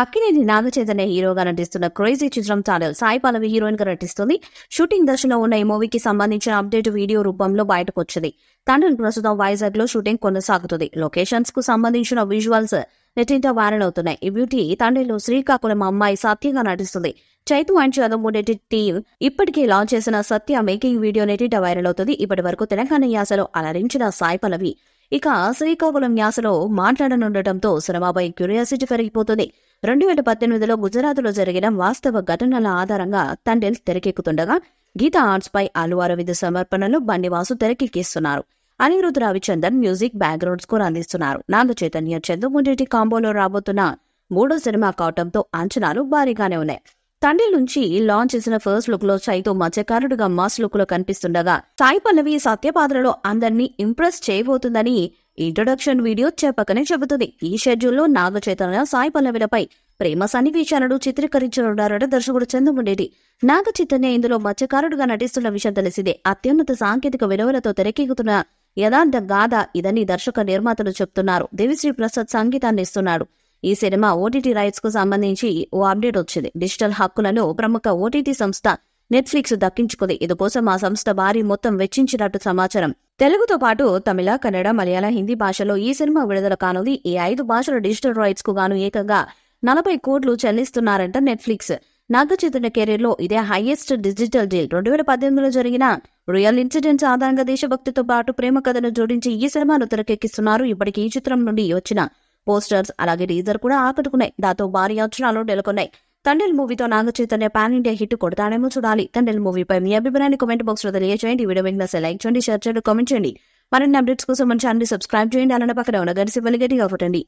అక్కినేని నాగచైతన్య హీరోగా నటిస్తున్న క్రేజీ చిత్రం తాడల్ సాయి పల్లవి హీరోయిన్ గా నటిస్తుంది షూటింగ్ దశలో ఉన్న ఈ మూవీకి సంబంధించిన అప్డేట్ వీడియో రూపంలో బయటకు వచ్చింది తండ్రి ప్రస్తుతం వైజాగ్ లో షూటింగ్ కొనసాగుతుంది లొకేషన్స్ కు సంబంధించిన విజువల్స్ నెట్టింట వైరల్ అవుతున్నాయి ఈ బ్యూటీ తండ్రిలో శ్రీకాకుళం అమ్మాయి సత్యంగా నటిస్తుంది చైతు అండ్ చదమూడెడ్డి టీం ఇప్పటికే లాంచ్ చేసిన సత్య మేకింగ్ వీడియో నెట్టింట వైరల్ అవుతుంది ఇప్పటి వరకు తెలంగాణ యాసలో అలరించిన సాయి పల్లవి ఇక శ్రీకాకుళం న్యాసలో మాట్లాడనుండటంతో శ్రమపై క్యూరియాసిటీ పెరిగిపోతుంది రెండు వేల పద్దెనిమిదిలో గుజరాత్లో జరిగిన వాస్తవ ఘటనల ఆధారంగా తండ్రి తెరకెక్కుతుండగా గీతా ఆర్ట్స్పై అలువార విధి సమర్పణలు బండివాసు తెరకెక్కిస్తున్నారు Anirudh Ravichander music background score అందిస్తున్నారు నాగ చైతన్య చంద్రమూరెడ్డి కాంబోలో రాబోతున్న మూడో సినిమా కావటంతో అంచనాలు భారీగానే ఉన్నాయి తండ్రి నుంచి లాంచ్ చేసిన ఫస్ట్ లుక్ లో చైతో మత్స్యకారుడుగా మాస్ లుక్ లో కనిపిస్తుండగా సాయి పల్లవి సత్యపాత్రలో అందరినీ ఇంప్రెస్ చేయబోతుందని ఇంట్రొడక్షన్ వీడియో చెప్పకనే చెబుతుంది ఈ షెడ్యూల్లో నాగ చైతన్య సాయి పల్లవిలపై ప్రేమ సన్నివేశాలను చిత్రీకరించనున్నారట దర్శకుడు చంద్రముండేటి నాగ చైతన్య ఇందులో మత్స్యకారుడుగా నటిస్తున్న విషయం తెలిసిందే అత్యున్నత సాంకేతిక విలువలతో తెరకెక్కుతున్న యథార్థ గాథ ఇదని దర్శక నిర్మాతలు చెప్తున్నారు దేవిశ్రీ ప్రసాద్ సంగీతాన్ని ఇస్తున్నాడు ఈ సినిమా ఓటీటీ రైట్స్ కు సంబంధించి ఓ అప్డేట్ వచ్చింది డిజిటల్ హక్కులను ప్రముఖ ఓటీటీ సంస్థ నెట్ఫ్లిక్స్ దక్కించుకుంది ఇందుకోసం ఆ సంస్థ భారీ మొత్తం వెచ్చించినట్టు సమాచారం తెలుగుతో పాటు తమిళ కన్నడ మలయాళ హిందీ భాషలో ఈ సినిమా విడుదల కానుంది ఈ ఐదు భాషల డిజిటల్ రైట్స్ కు గాను ఏకంగా నలభై కోట్లు చెల్లిస్తున్నారంట నెట్ఫ్లిక్స్ నాగచైతన్య లో ఇదే హైయెస్ట్ డిజిటల్ డీల్ రెండు వేల పద్దెనిమిదిలో జరిగిన రియల్ ఇన్సిడెంట్స్ ఆధారంగా దేశభక్తితో పాటు ప్రేమ కథను జోడించి ఈ సినిమాను తెరకెక్కిస్తున్నారు ఇప్పటికి ఈ చిత్రం నుండి వచ్చిన పోస్టర్స్ అలాగే టీజర్ కూడా ఆకట్టుకున్నాయి దాంతో భారీ అంచనాలు నెలకొన్నాయి తండ్రి మూవీతో Naga Chaitanya pan India hit కొడతానేమో చూడాలి తండ్రి మూవీపై మీ అభిప్రాయాన్ని కామెంట్ బాక్స్ లో తెలియజేయండి వీడియో మీకు లైక్ చేయండి షేర్ చేయండి కామెంట్ చేయండి మరిన్ని అప్డేట్స్ కోసం మన ఛానల్ సబ్స్క్రైబ్ చేయండి అలానే పక్కన ఉన్న గడిసి వెలిగేటి కాబట్టి